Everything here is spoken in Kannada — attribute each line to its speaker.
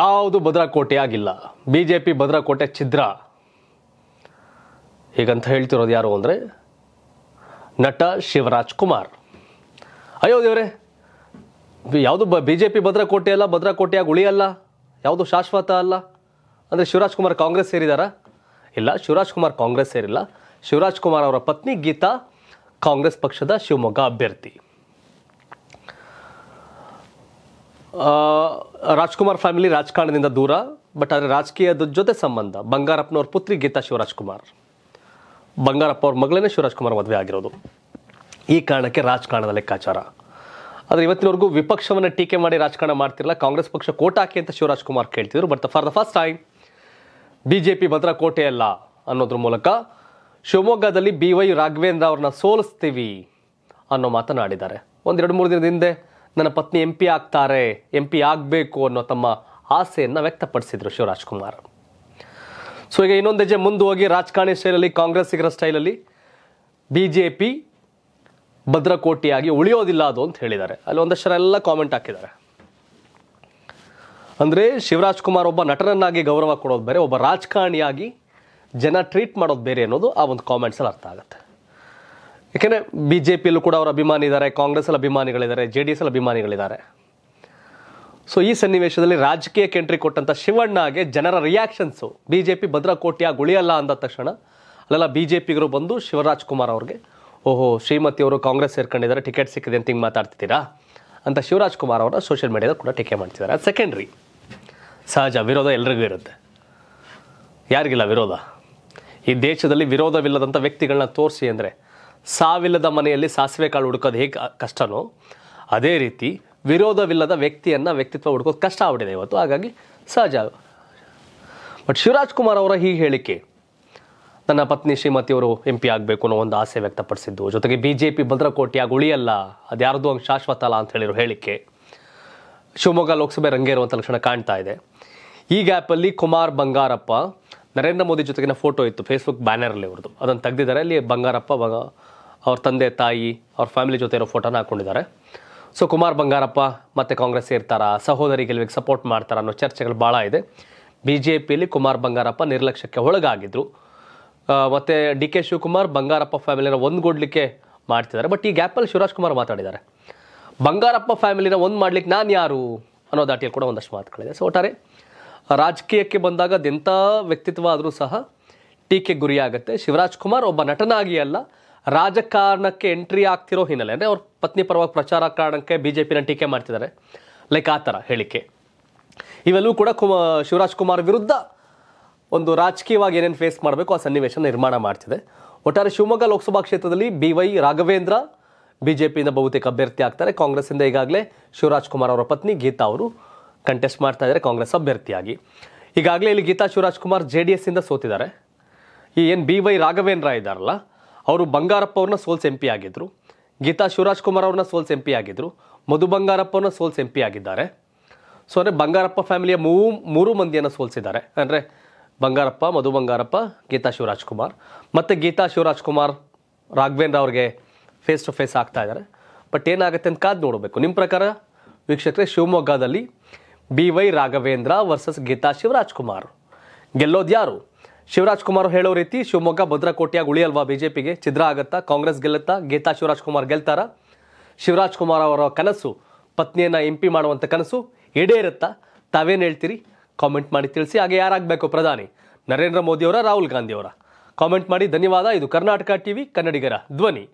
Speaker 1: ಯಾವುದು ಭದ್ರಕೋಟೆ ಆಗಿಲ್ಲ ಬಿ ಜೆ ಪಿ ಭದ್ರಕೋಟೆ ಛಿದ್ರ ಹೀಗಂತ ಹೇಳ್ತಿರೋದು ಯಾರು ಅಂದರೆ ನಟ ಶಿವರಾಜ್ ಕುಮಾರ್ ಅಯ್ಯೋ ದೇವ್ರೆ ಯಾವುದು ಬ ಬಿ ಜೆ ಪಿ ಭದ್ರಕೋಟೆ ಅಲ್ಲ ಭದ್ರಕೋಟೆಯಾಗಿ ಉಳಿಯಲ್ಲ ಯಾವುದು ಶಾಶ್ವತ ಅಲ್ಲ ಅಂದರೆ ಶಿವರಾಜ್ ಕುಮಾರ್ ಕಾಂಗ್ರೆಸ್ ಸೇರಿದಾರಾ ಇಲ್ಲ ಶಿವರಾಜ್ ಕುಮಾರ್ ಕಾಂಗ್ರೆಸ್ ಸೇರಿಲ್ಲ ಶಿವರಾಜ್ ಕುಮಾರ್ ಅವರ ಪತ್ನಿ ಗೀತಾ ಕಾಂಗ್ರೆಸ್ ಪಕ್ಷದ ಶಿವಮೊಗ್ಗ ಅಭ್ಯರ್ಥಿ ರಾಜ್ಕುಮಾರ್ ಫ್ಯಾಮಿಲಿ ರಾಜಕಾರಣದಿಂದ ದೂರ ಬಟ್ ಆದರೆ ರಾಜಕೀಯದ ಜೊತೆ ಸಂಬಂಧ ಬಂಗಾರಪ್ಪನವ್ರ ಪುತ್ರಿ ಗೀತಾ ಶಿವರಾಜ್ಕುಮಾರ್ ಬಂಗಾರಪ್ಪ ಅವ್ರ ಮಗಳೇ ಶಿವರಾಜ್ಕುಮಾರ್ ಮದುವೆ ಆಗಿರೋದು ಈ ಕಾರಣಕ್ಕೆ ರಾಜಕಾರಣದ ಲೆಕ್ಕಾಚಾರ ಆದರೆ ಇವತ್ತಿನವರೆಗೂ ವಿಪಕ್ಷವನ್ನು ಟೀಕೆ ಮಾಡಿ ರಾಜಕಾರಣ ಮಾಡ್ತಿರಲ್ಲ ಕಾಂಗ್ರೆಸ್ ಪಕ್ಷ ಕೋಟ ಹಾಕಿ ಅಂತ ಶಿವರಾಜ್ಕುಮಾರ್ ಕೇಳ್ತಿದ್ರು but for the first time B J P ಅಲ್ಲ ಅನ್ನೋದ್ರ ಮೂಲಕ ಶಿವಮೊಗ್ಗದಲ್ಲಿ ಬಿ ವೈ ರಾಘವೇಂದ್ರ ಅವ್ರನ್ನ ಸೋಲಿಸ್ತೀವಿ ಅನ್ನೋ ಮಾತನಾಡಿದ್ದಾರೆ ಒಂದೆರಡು ಮೂರು ದಿನದ ಹಿಂದೆ ನನ್ನ ಪತ್ನಿ ಎಂ ಪಿ ಆಗ್ತಾರೆ ಎಂ ಪಿ ಆಗಬೇಕು ಅನ್ನೋ ತಮ್ಮ ಆಸೆಯನ್ನು ವ್ಯಕ್ತಪಡಿಸಿದರು ಶಿವರಾಜ್ ಕುಮಾರ್ ಸೊ ಈಗ ಇನ್ನೊಂದು ಹೆಜ್ಜೆ ಮುಂದೆ ಹೋಗಿ ರಾಜಕಾರಣಿ ಸ್ಟೈಲಲ್ಲಿ ಕಾಂಗ್ರೆಸ್ಸಿಗರ ಸ್ಟೈಲಲ್ಲಿ ಬಿ ಜೆ ಪಿ ಭದ್ರಕೋಟಿಯಾಗಿ ಉಳಿಯೋದಿಲ್ಲ ಅದು ಅಂತ ಹೇಳಿದ್ದಾರೆ ಅಲ್ಲಿ ಎಲ್ಲ ಕಾಮೆಂಟ್ ಹಾಕಿದ್ದಾರೆ ಅಂದರೆ ಶಿವರಾಜ್ ಕುಮಾರ್ ಒಬ್ಬ ನಟನನ್ನಾಗಿ ಗೌರವ ಕೊಡೋದು ಬೇರೆ ಒಬ್ಬ ರಾಜಕಾರಣಿಯಾಗಿ ಜನ ಟ್ರೀಟ್ ಮಾಡೋದು ಬೇರೆ ಅನ್ನೋದು ಆ ಒಂದು ಕಾಮೆಂಟ್ಸಲ್ಲಿ ಅರ್ಥ ಆಗುತ್ತೆ ಯಾಕೆಂದರೆ ಬಿ ಜೆ ಪಿಯಲ್ಲೂ ಕೂಡ ಅವರ ಅಭಿಮಾನಿ ಇದ್ದಾರೆ ಕಾಂಗ್ರೆಸ್ಸಲ್ಲಿ ಅಭಿಮಾನಿಗಳಿದ್ದಾರೆ ಜೆ ಡಿ ಎಸ್ ಅಭಿಮಾನಿಗಳಿದ್ದಾರೆ ಸೊ ಈ ಸನ್ನಿವೇಶದಲ್ಲಿ ರಾಜಕೀಯಕ್ಕೆ ಎಂಟ್ರಿ ಕೊಟ್ಟಂಥ ಶಿವಣ್ಣಗೆ ಜನರ ರಿಯಾಕ್ಷನ್ಸು ಬಿ ಜೆ ಪಿ ಭದ್ರಕೋಟಿಯ ಗುಳಿಯಲ್ಲ ಅಂದ ತಕ್ಷಣ ಅಲ್ಲೆಲ್ಲ ಬಿ ಜೆ ಪಿಗರು ಬಂದು ಶಿವರಾಜ್ ಕುಮಾರ್ ಅವ್ರಿಗೆ ಓಹೋ ಶ್ರೀಮತಿ ಅವರು ಕಾಂಗ್ರೆಸ್ ಸೇರ್ಕೊಂಡಿದ್ದಾರೆ ಟಿಕೆಟ್ ಸಿಕ್ಕಿದೆ ಅಂತ ಹಿಂಗೆ ಮಾತಾಡ್ತಿದ್ದೀರಾ ಅಂತ ಶಿವರಾಜ್ ಕುಮಾರ್ ಅವರ ಸೋಷಿಯಲ್ ಮೀಡಿಯಾದ ಕೂಡ ಟೀಕೆ ಮಾಡ್ತಿದ್ದಾರೆ ಸೆಕೆಂಡ್ರಿ ಸಹಜ ವಿರೋಧ ಎಲ್ರಿಗೂ ಇರುತ್ತೆ ಯಾರಿಗಿಲ್ಲ ವಿರೋಧ ಈ ದೇಶದಲ್ಲಿ ವಿರೋಧವಿಲ್ಲದಂಥ ವ್ಯಕ್ತಿಗಳನ್ನ ತೋರಿಸಿ ಅಂದರೆ ಸಾವಿಲ್ಲದ ಮನೆಯಲ್ಲಿ ಸಾಸಿವೆ ಕಾಳು ಹುಡುಕೋದು ಹೇಗೆ ಕಷ್ಟನೋ ಅದೇ ರೀತಿ ವಿರೋಧವಿಲ್ಲದ ವ್ಯಕ್ತಿಯನ್ನು ವ್ಯಕ್ತಿತ್ವ ಹುಡುಕೋದು ಕಷ್ಟ ಆಗ್ಬಿಟ್ಟಿದೆ ಇವತ್ತು ಹಾಗಾಗಿ ಸಹಜ ಬಟ್ ಶಿವರಾಜ್ ಕುಮಾರ್ ಅವರ ಈ ಹೇಳಿಕೆ ನನ್ನ ಪತ್ನಿ ಶ್ರೀಮತಿಯವರು ಎಂ ಪಿ ಆಗಬೇಕು ಅನ್ನೋ ಒಂದು ಆಸೆ ವ್ಯಕ್ತಪಡಿಸಿದ್ದು ಜೊತೆಗೆ ಬಿ ಜೆ ಪಿ ಭದ್ರಕೋಟೆಯಾಗಿ ಉಳಿಯಲ್ಲ ಅದು ಯಾರ್ದು ಹಂಗೆ ಶಾಶ್ವತ ಅಲ್ಲ ಅಂತ ಹೇಳಿರೋ ಹೇಳಿಕೆ ಶಿವಮೊಗ್ಗ ಲೋಕಸಭೆ ರಂಗೆ ಇರುವಂಥ ಲಕ್ಷಣ ಕಾಣ್ತಾ ಇದೆ ಈ ಗ್ಯಾಪಲ್ಲಿ ಕುಮಾರ್ ಬಂಗಾರಪ್ಪ ನರೇಂದ್ರ ಮೋದಿ ಜೊತೆಗಿನ ಫೋಟೋ ಇತ್ತು ಫೇಸ್ಬುಕ್ ಬ್ಯಾನರಲ್ಲಿ ಅವ್ರದ್ದು ಅದನ್ನು ತೆಗೆದಿದ್ದಾರೆ ಅಲ್ಲಿ ಬಂಗಾರಪ್ಪ ಅವ್ರ ತಂದೆ ತಾಯಿ ಅವ್ರ ಫ್ಯಾಮಿಲಿ ಜೊತೆ ಇರೋ ಫೋಟೋನ ಹಾಕ್ಕೊಂಡಿದ್ದಾರೆ ಸೊ ಕುಮಾರ್ ಬಂಗಾರಪ್ಪ ಮತ್ತು ಕಾಂಗ್ರೆಸ್ ಸೇರ್ತಾರ ಸಹೋದರಿ ಗೆಲುವಿಗೆ ಸಪೋರ್ಟ್ ಮಾಡ್ತಾರ ಅನ್ನೋ ಚರ್ಚೆಗಳು ಭಾಳ ಇದೆ ಬಿ ಜೆ ಪಿಯಲ್ಲಿ ಕುಮಾರ್ ಬಂಗಾರಪ್ಪ ನಿರ್ಲಕ್ಷ್ಯಕ್ಕೆ ಒಳಗಾಗಿದ್ದರು ಮತ್ತು ಡಿ ಕೆ ಶಿವಕುಮಾರ್ ಬಂಗಾರಪ್ಪ ಫ್ಯಾಮಿಲಿನ ಒಂದುಗೂಡಲಿಕ್ಕೆ ಮಾಡ್ತಿದ್ದಾರೆ ಬಟ್ ಈ ಗ್ಯಾಪಲ್ಲಿ ಶಿವರಾಜ್ ಕುಮಾರ್ ಮಾತಾಡಿದ್ದಾರೆ ಬಂಗಾರಪ್ಪ ಫ್ಯಾಮಿಲಿನ ಒಂದು ಮಾಡ್ಲಿಕ್ಕೆ ನಾನು ಯಾರು ಅನ್ನೋ ದಾಟಿಯಲ್ಲಿ ಕೂಡ ಒಂದಷ್ಟು ಮಾತುಗಳಿದೆ ಸೊ ಒಟ್ಟಾರೆ ರಾಜಕೀಯಕ್ಕೆ ಬಂದಾಗ ಅದೆಂಥ ವ್ಯಕ್ತಿತ್ವ ಆದರೂ ಸಹ ಟೀಕೆ ಗುರಿಯಾಗುತ್ತೆ ಶಿವರಾಜ್ ಕುಮಾರ್ ಒಬ್ಬ ನಟನಾಗಿ ಅಲ್ಲ ರಾಜಕಾರಣಕ್ಕೆ ಎಂಟ್ರಿ ಆಗ್ತಿರೋ ಹಿನ್ನೆಲೆ ಅಂದರೆ ಅವ್ರ ಪತ್ನಿ ಪರವಾಗಿ ಪ್ರಚಾರ ಕಾರಣಕ್ಕೆ ಬಿ ಜೆ ಪಿನ ಟೀಕೆ ಮಾಡ್ತಿದ್ದಾರೆ ಲೈಕ್ ಆ ಥರ ಹೇಳಿಕೆ ಇವೆಲ್ಲವೂ ಕೂಡ ಕುಮ ಶಿವರಾಜ್ ಕುಮಾರ್ ವಿರುದ್ಧ ಒಂದು ರಾಜಕೀಯವಾಗಿ ಏನೇನು ಫೇಸ್ ಮಾಡಬೇಕು ಆ ಸನ್ನಿವೇಶ ನಿರ್ಮಾಣ ಮಾಡ್ತಿದೆ ಒಟ್ಟಾರೆ ಶಿವಮೊಗ್ಗ ಲೋಕಸಭಾ ಕ್ಷೇತ್ರದಲ್ಲಿ B Y Raghavendra B J ಪಿಯಿಂದ ಬಹುತೇಕ ಅಭ್ಯರ್ಥಿ ಆಗ್ತಾರೆ ಕಾಂಗ್ರೆಸ್ಸಿಂದ ಈಗಾಗಲೇ ಶಿವರಾಜ್ ಕುಮಾರ್ ಅವರ ಪತ್ನಿ ಗೀತಾ ಅವರು ಕಂಟೆಸ್ಟ್ ಮಾಡ್ತಾ ಇದ್ದಾರೆ ಕಾಂಗ್ರೆಸ್ ಅಭ್ಯರ್ಥಿಯಾಗಿ ಈಗಾಗಲೇ ಇಲ್ಲಿ ಗೀತಾ ಶಿವರಾಜ್ ಕುಮಾರ್ ಜೆ ಡಿ ಎಸ್ಸಿಂದ ಸೋತಿದ್ದಾರೆ ಈ ಏನು ಬಿ ವೈ ರಾಘವೇಂದ್ರ ಇದ್ದಾರಲ್ಲ ಅವರು ಬಂಗಾರಪ್ಪ ಅವ್ರನ್ನ ಸೋಲ್ಸ್ ಎಂ ಪಿ ಆಗಿದ್ದರು ಗೀತಾ ಶಿವರಾಜ್ ಕುಮಾರ್ ಅವ್ರನ್ನ ಸೋಲ್ಸ್ ಎಂ ಪಿ ಆಗಿದ್ದರು ಮಧು ಬಂಗಾರಪ್ಪ ಸೋಲ್ಸ್ ಎಂ ಪಿ ಆಗಿದ್ದಾರೆ ಸೊ ಅಂದರೆ ಬಂಗಾರಪ್ಪ ಫ್ಯಾಮಿಲಿಯ ಮೂ ಮೂರು ಮಂದಿಯನ್ನು ಸೋಲ್ಸಿದ್ದಾರೆ ಅಂದರೆ ಬಂಗಾರಪ್ಪ ಮಧು ಬಂಗಾರಪ್ಪ ಗೀತಾ ಶಿವರಾಜ್ ಕುಮಾರ್ ಮತ್ತು ಗೀತಾ ಶಿವರಾಜ್ ಕುಮಾರ್ ರಾಘವೇಂದ್ರ ಅವ್ರಿಗೆ ಫೇಸ್ ಟು ಫೇಸ್ ಆಗ್ತಾ ಇದ್ದಾರೆ ಬಟ್ ಏನಾಗುತ್ತೆ ಅಂತ ಕಾದು ನೋಡಬೇಕು ನಿಮ್ಮ ಪ್ರಕಾರ ವೀಕ್ಷಕರೇ ಶಿವಮೊಗ್ಗದಲ್ಲಿ B Y Raghavendra versus Geetha Shivaraj Kumar ಗೆಲ್ಲೋದು ಯಾರು ಶಿವರಾಜ್ ಕುಮಾರ್ ಹೇಳೋ ರೀತಿ ಶಿವಮೊಗ್ಗ ಭದ್ರಕೋಟೆಯಾಗಿ ಉಳಿಯಲ್ವಾ ಬಿಜೆಪಿಗೆ ಛಿದ್ರ ಆಗತ್ತಾ ಕಾಂಗ್ರೆಸ್ ಗೆಲ್ಲುತ್ತಾ ಗೀತಾ ಶಿವರಾಜ್ ಕುಮಾರ್ ಗೆಲ್ತಾರ ಶಿವರಾಜ್ ಕುಮಾರ್ ಅವರ ಕನಸು ಪತ್ನಿಯನ್ನು ಎಂ ಪಿ ಮಾಡುವಂಥ ಕನಸು ಇರುತ್ತಾ ತಾವೇನು ಹೇಳ್ತೀರಿ ಕಾಮೆಂಟ್ ಮಾಡಿ ತಿಳಿಸಿ ಹಾಗೆ ಯಾರಾಗಬೇಕು ಪ್ರಧಾನಿ ನರೇಂದ್ರ ಮೋದಿಯವರ ರಾಹುಲ್ ಗಾಂಧಿಯವರ ಕಾಮೆಂಟ್ ಮಾಡಿ ಧನ್ಯವಾದ ಇದು ಕರ್ನಾಟಕ ವಿ ಕನ್ನಡಿಗರ ಧ್ವನಿ